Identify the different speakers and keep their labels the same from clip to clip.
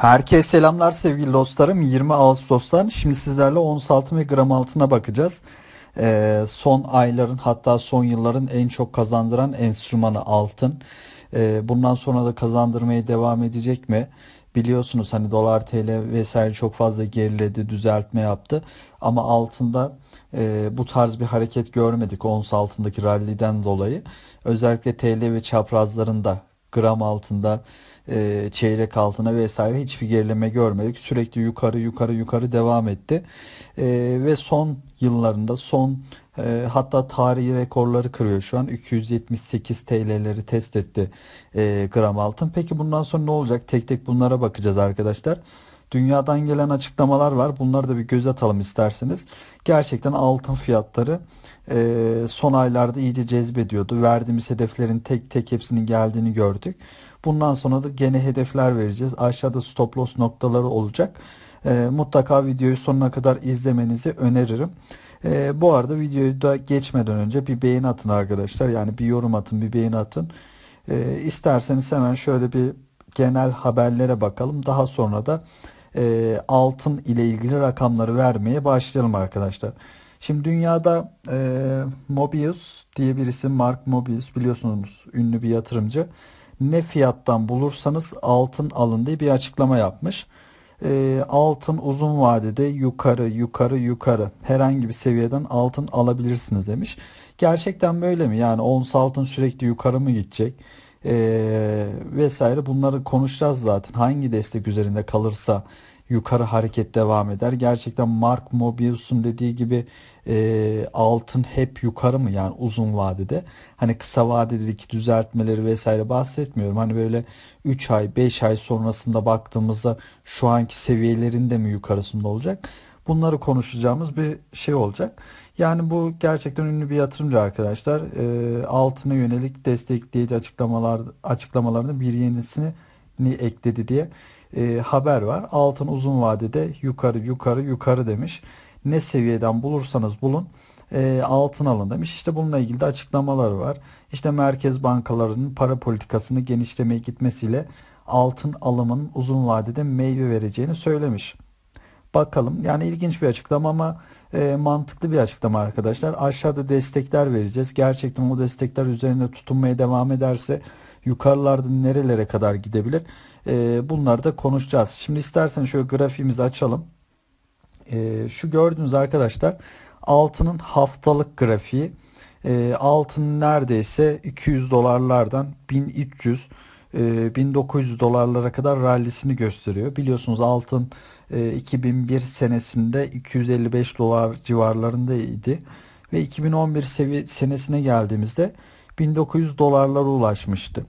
Speaker 1: Herkese selamlar sevgili dostlarım. 20 Ağustos'tan şimdi sizlerle ons altın ve gram altına bakacağız. Ee, son ayların hatta son yılların en çok kazandıran enstrümanı altın. Ee, bundan sonra da kazandırmaya devam edecek mi? Biliyorsunuz hani dolar TL vesaire çok fazla geriledi, düzeltme yaptı. Ama altında e, bu tarz bir hareket görmedik ons altındaki ralliden dolayı. Özellikle TL ve çaprazlarında gram altında e, çeyrek altına vesaire hiçbir gerileme görmedik. Sürekli yukarı yukarı yukarı devam etti. E, ve son yıllarında son e, hatta tarihi rekorları kırıyor şu an. 278 TL'leri test etti e, gram altın. Peki bundan sonra ne olacak? Tek tek bunlara bakacağız arkadaşlar. Dünyadan gelen açıklamalar var. Bunları da bir göz atalım isterseniz. Gerçekten altın fiyatları e, son aylarda iyice cezbediyordu. Verdiğimiz hedeflerin tek tek hepsinin geldiğini gördük. Bundan sonra da gene hedefler vereceğiz. Aşağıda stop loss noktaları olacak. E, mutlaka videoyu sonuna kadar izlemenizi öneririm. E, bu arada videoyu da geçmeden önce bir beğeni atın arkadaşlar. Yani bir yorum atın, bir beğeni atın. E, isterseniz hemen şöyle bir genel haberlere bakalım. Daha sonra da e, altın ile ilgili rakamları vermeye başlayalım arkadaşlar. Şimdi dünyada e, Mobius diye bir isim, Mark Mobius biliyorsunuz ünlü bir yatırımcı. Ne fiyattan bulursanız altın alın diye bir açıklama yapmış. E, altın uzun vadede yukarı yukarı yukarı herhangi bir seviyeden altın alabilirsiniz demiş. Gerçekten böyle mi? Yani ons altın sürekli yukarı mı gidecek? e, vesaire bunları konuşacağız zaten. Hangi destek üzerinde kalırsa yukarı hareket devam eder. Gerçekten Mark Mobius'un dediği gibi e, altın hep yukarı mı yani uzun vadede. Hani kısa vadedeki düzeltmeleri vesaire bahsetmiyorum. Hani böyle 3 ay 5 ay sonrasında baktığımızda şu anki seviyelerinde mi yukarısında olacak? bunları konuşacağımız bir şey olacak. Yani bu gerçekten ünlü bir yatırımcı arkadaşlar. E, altına yönelik destekleyici açıklamalar açıklamalarının bir yenisini ekledi diye e, haber var. Altın uzun vadede yukarı yukarı yukarı demiş. Ne seviyeden bulursanız bulun e, altın alın demiş. İşte bununla ilgili de açıklamalar var. İşte merkez bankalarının para politikasını genişlemeye gitmesiyle altın alımın uzun vadede meyve vereceğini söylemiş bakalım. Yani ilginç bir açıklama ama e, mantıklı bir açıklama arkadaşlar. Aşağıda destekler vereceğiz. Gerçekten o destekler üzerinde tutunmaya devam ederse yukarılarda nerelere kadar gidebilir? E, bunları da konuşacağız. Şimdi istersen şöyle grafiğimizi açalım. E, şu gördüğünüz arkadaşlar altının haftalık grafiği. E, altın neredeyse 200 dolarlardan 1300 dolarlardan e, ee, 1900 dolarlara kadar rallisini gösteriyor. Biliyorsunuz altın e, 2001 senesinde 255 dolar civarlarındaydı ve 2011 sevi senesine geldiğimizde 1900 dolarlara ulaşmıştı.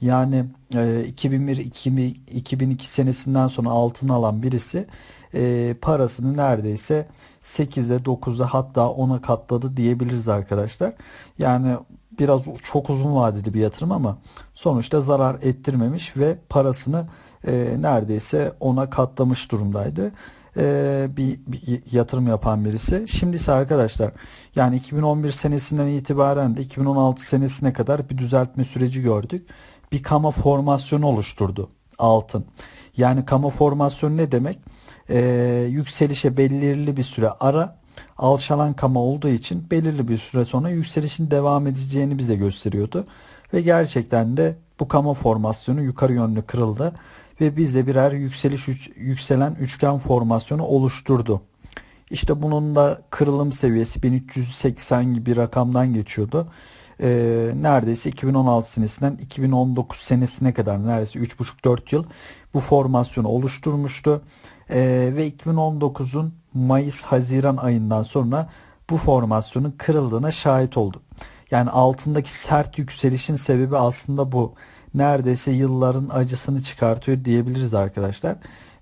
Speaker 1: Yani e, 2001-2002 senesinden sonra altın alan birisi e, parasını neredeyse 8'e 9'a hatta 10'a katladı diyebiliriz arkadaşlar. Yani biraz çok uzun vadeli bir yatırım ama sonuçta zarar ettirmemiş ve parasını e, neredeyse ona katlamış durumdaydı. E, bir, bir yatırım yapan birisi. Şimdi ise arkadaşlar yani 2011 senesinden itibaren de 2016 senesine kadar bir düzeltme süreci gördük. Bir kama formasyonu oluşturdu altın. Yani kama formasyonu ne demek? E, yükselişe belirli bir süre ara alçalan kama olduğu için belirli bir süre sonra yükselişin devam edeceğini bize gösteriyordu. Ve gerçekten de bu kama formasyonu yukarı yönlü kırıldı ve bizde birer yükseliş yükselen üçgen formasyonu oluşturdu. İşte bunun da kırılım seviyesi 1380 gibi bir rakamdan geçiyordu e, neredeyse 2016 senesinden 2019 senesine kadar neredeyse 3,5-4 yıl bu formasyonu oluşturmuştu. E, ve 2019'un Mayıs-Haziran ayından sonra bu formasyonun kırıldığına şahit oldu. Yani altındaki sert yükselişin sebebi aslında bu. Neredeyse yılların acısını çıkartıyor diyebiliriz arkadaşlar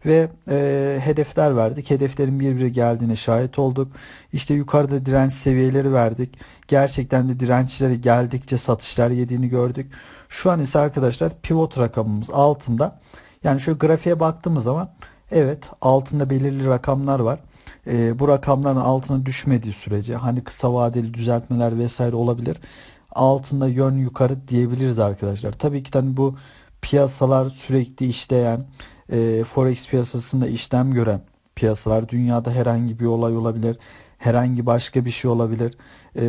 Speaker 1: ve e, hedefler verdik. Hedeflerin birbirine geldiğine şahit olduk. İşte yukarıda direnç seviyeleri verdik. Gerçekten de dirençleri geldikçe satışlar yediğini gördük. Şu an ise arkadaşlar pivot rakamımız altında. Yani şu grafiğe baktığımız zaman evet altında belirli rakamlar var. E, bu rakamların altına düşmediği sürece hani kısa vadeli düzeltmeler vesaire olabilir. Altında yön yukarı diyebiliriz arkadaşlar. Tabii ki tabii hani bu piyasalar sürekli işleyen e, forex piyasasında işlem gören piyasalar dünyada herhangi bir olay olabilir herhangi başka bir şey olabilir. E,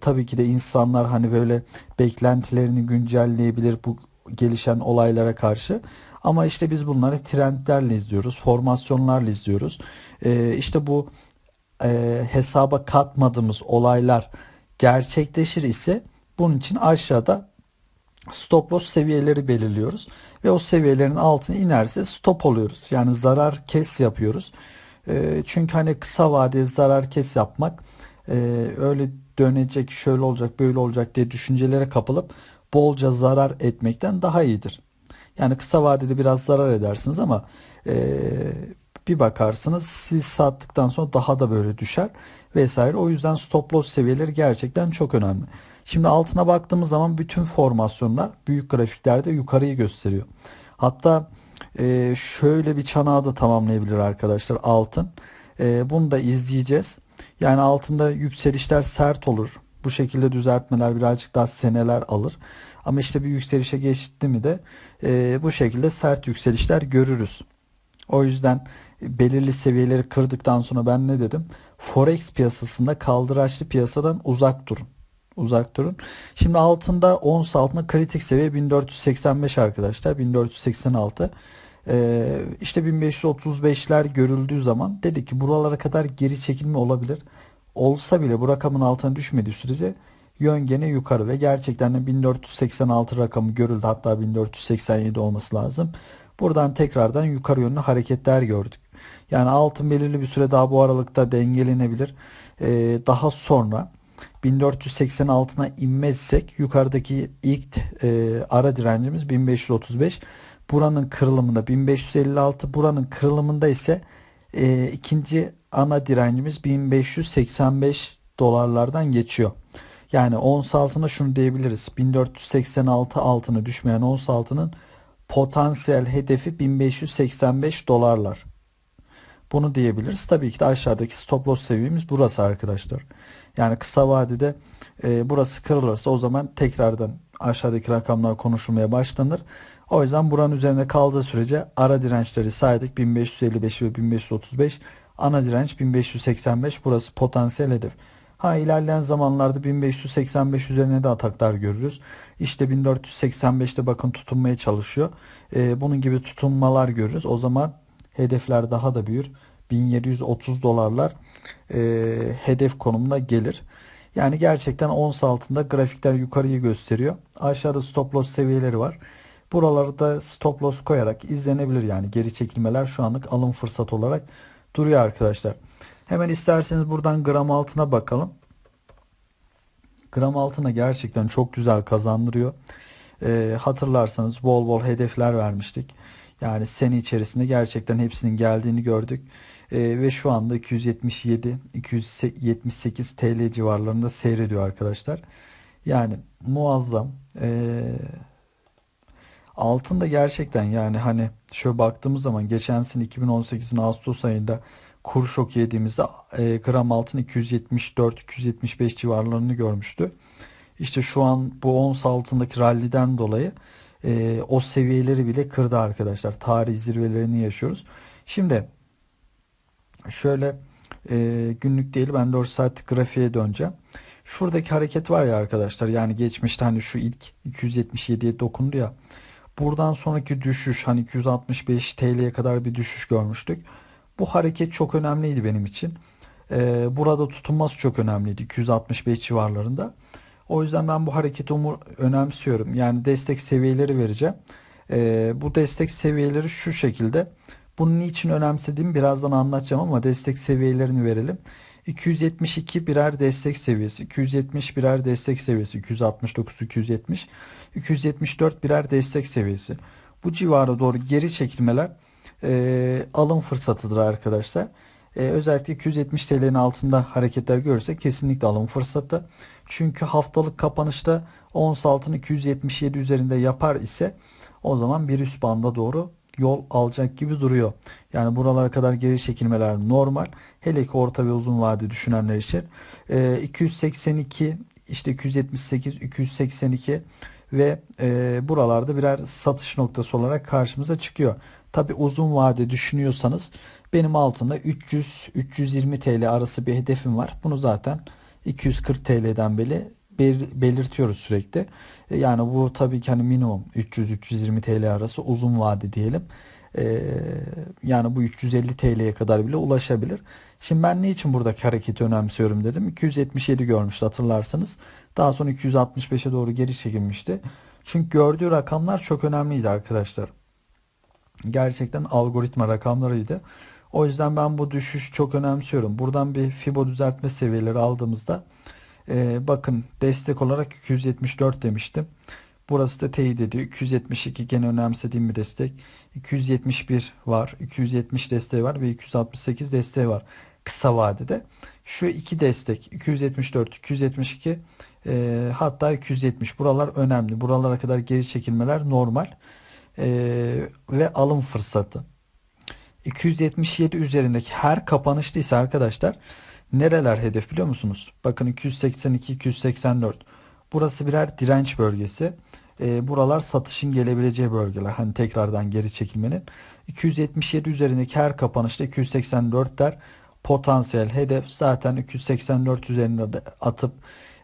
Speaker 1: tabii ki de insanlar hani böyle beklentilerini güncelleyebilir bu gelişen olaylara karşı. Ama işte biz bunları trendlerle izliyoruz, formasyonlarla izliyoruz. E, işte bu e, hesaba katmadığımız olaylar gerçekleşir ise bunun için aşağıda stop loss seviyeleri belirliyoruz ve o seviyelerin altına inerse stop oluyoruz. Yani zarar kes yapıyoruz. E, çünkü hani kısa vadeli zarar kes yapmak e, öyle dönecek, şöyle olacak, böyle olacak diye düşüncelere kapılıp bolca zarar etmekten daha iyidir. Yani kısa vadede biraz zarar edersiniz ama e, bir bakarsınız siz sattıktan sonra daha da böyle düşer vesaire. O yüzden stop loss seviyeleri gerçekten çok önemli. Şimdi altına baktığımız zaman bütün formasyonlar büyük grafiklerde yukarıyı gösteriyor. Hatta e, şöyle bir çanağı da tamamlayabilir arkadaşlar altın. E, bunu da izleyeceğiz. Yani altında yükselişler sert olur. Bu şekilde düzeltmeler birazcık daha seneler alır. Ama işte bir yükselişe geçti mi de e, bu şekilde sert yükselişler görürüz. O yüzden e, belirli seviyeleri kırdıktan sonra ben ne dedim? Forex piyasasında kaldıraçlı piyasadan uzak durun. Uzak durun. Şimdi altında ons altında kritik seviye 1485 arkadaşlar. 1486. Ee, işte 1535'ler görüldüğü zaman dedik ki buralara kadar geri çekilme olabilir. Olsa bile bu rakamın altına düşmediği sürece yön gene yukarı ve gerçekten de 1486 rakamı görüldü. Hatta 1487 olması lazım. Buradan tekrardan yukarı yönlü hareketler gördük. Yani altın belirli bir süre daha bu aralıkta dengelenebilir. Ee, daha sonra 1480 inmezsek yukarıdaki ilk e, ara direncimiz 1535. Buranın kırılımında 1556. Buranın kırılımında ise e, ikinci ana direncimiz 1585 dolarlardan geçiyor. Yani ons altına şunu diyebiliriz. 1486 altını düşmeyen ons altının potansiyel hedefi 1585 dolarlar. Bunu diyebiliriz. Tabii ki de aşağıdaki stop loss seviyemiz burası arkadaşlar. Yani kısa vadede e, burası kırılırsa o zaman tekrardan aşağıdaki rakamlar konuşulmaya başlanır. O yüzden buranın üzerinde kaldığı sürece ara dirençleri saydık. 1555 ve 1535 ana direnç 1585 burası potansiyel hedef. Ha ilerleyen zamanlarda 1585 üzerine de ataklar görürüz. İşte 1485'te bakın tutunmaya çalışıyor. Ee, bunun gibi tutunmalar görürüz. O zaman hedefler daha da büyür. 1730 dolarlar e, hedef konumuna gelir. Yani gerçekten ons altında grafikler yukarıyı gösteriyor. Aşağıda stop loss seviyeleri var. Buralarda stop loss koyarak izlenebilir yani geri çekilmeler şu anlık alım fırsat olarak duruyor arkadaşlar. Hemen isterseniz buradan gram altına bakalım. Gram altına gerçekten çok güzel kazandırıyor. E, hatırlarsanız bol bol hedefler vermiştik. Yani sene içerisinde gerçekten hepsinin geldiğini gördük. E, ve şu anda 277 278 TL civarlarında seyrediyor arkadaşlar. Yani muazzam. E, altın gerçekten yani hani şöyle baktığımız zaman geçen sene 2018'in Ağustos ayında kur şok yediğimizde e, gram altın 274-275 civarlarını görmüştü. İşte şu an bu ons altındaki ralliden dolayı e, o seviyeleri bile kırdı arkadaşlar. Tarih zirvelerini yaşıyoruz. Şimdi şöyle e, günlük değil ben 4 saat grafiğe döneceğim. Şuradaki hareket var ya arkadaşlar yani geçmişte hani şu ilk 277'ye dokundu ya. Buradan sonraki düşüş hani 265 TL'ye kadar bir düşüş görmüştük. Bu hareket çok önemliydi benim için. Ee, burada tutunması çok önemliydi 265 civarlarında. O yüzden ben bu hareketi önemsiyorum. Yani destek seviyeleri vereceğim. E, bu destek seviyeleri şu şekilde. Bunun için önemsediğimi birazdan anlatacağım ama destek seviyelerini verelim. 272 birer destek seviyesi, 270 birer destek seviyesi, 269, 270, 274 birer destek seviyesi. Bu civara doğru geri çekilmeler e, alım fırsatıdır arkadaşlar. E, özellikle 270 TL'nin altında hareketler görürsek kesinlikle alım fırsatı. Çünkü haftalık kapanışta ons altını 277 üzerinde yapar ise o zaman bir üst banda doğru yol alacak gibi duruyor. Yani buralara kadar geri çekilmeler normal. Hele ki orta ve uzun vade düşünenler için. E, ee, 282 işte 278, 282 ve e, buralarda birer satış noktası olarak karşımıza çıkıyor. Tabi uzun vade düşünüyorsanız benim altında 300-320 TL arası bir hedefim var. Bunu zaten 240 TL'den bile belirtiyoruz sürekli. E, yani bu tabii ki hani minimum 300-320 TL arası uzun vade diyelim. E, yani bu 350 TL'ye kadar bile ulaşabilir. Şimdi ben ne için buradaki hareketi önemsiyorum dedim. 277 görmüştü hatırlarsanız. Daha sonra 265'e doğru geri çekilmişti. Çünkü gördüğü rakamlar çok önemliydi arkadaşlar. Gerçekten algoritma rakamlarıydı. O yüzden ben bu düşüş çok önemsiyorum. Buradan bir Fibo düzeltme seviyeleri aldığımızda e, bakın destek olarak 274 demiştim. Burası da teyit ediyor. 272 gene önemsediğim bir destek. 271 var. 270 desteği var ve 268 desteği var. Kısa vadede. Şu iki destek 274, 272 e, hatta 270. Buralar önemli. Buralara kadar geri çekilmeler normal. E, ve alım fırsatı. 277 üzerindeki her kapanışta ise arkadaşlar nereler hedef biliyor musunuz? Bakın 282, 284. Burası birer direnç bölgesi. E, buralar satışın gelebileceği bölgeler. Hani tekrardan geri çekilmenin. 277 üzerindeki her kapanışta 284 der. Potansiyel hedef zaten 284 üzerinde de atıp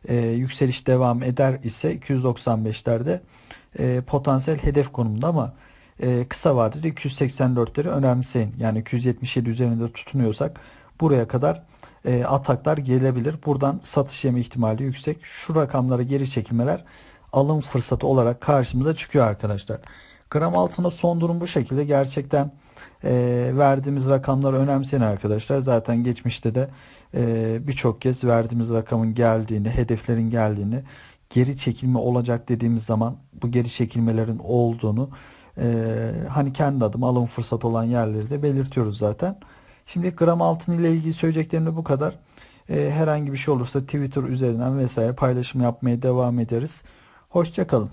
Speaker 1: e, yükseliş devam eder ise 295'lerde e, potansiyel hedef konumunda ama ee, kısa vadede 284'leri önemseyin. Yani 277 üzerinde tutunuyorsak buraya kadar e, ataklar gelebilir. Buradan satış yeme ihtimali yüksek. Şu rakamlara geri çekilmeler alım fırsatı olarak karşımıza çıkıyor arkadaşlar. Gram altına son durum bu şekilde. Gerçekten e, verdiğimiz rakamlar önemseyin arkadaşlar. Zaten geçmişte de e, birçok kez verdiğimiz rakamın geldiğini, hedeflerin geldiğini, geri çekilme olacak dediğimiz zaman bu geri çekilmelerin olduğunu ee, hani kendi adım alım fırsat olan yerleri de belirtiyoruz zaten. Şimdi gram altın ile ilgili söyleyeceklerim de bu kadar. Ee, herhangi bir şey olursa Twitter üzerinden vesaire paylaşım yapmaya devam ederiz. Hoşçakalın.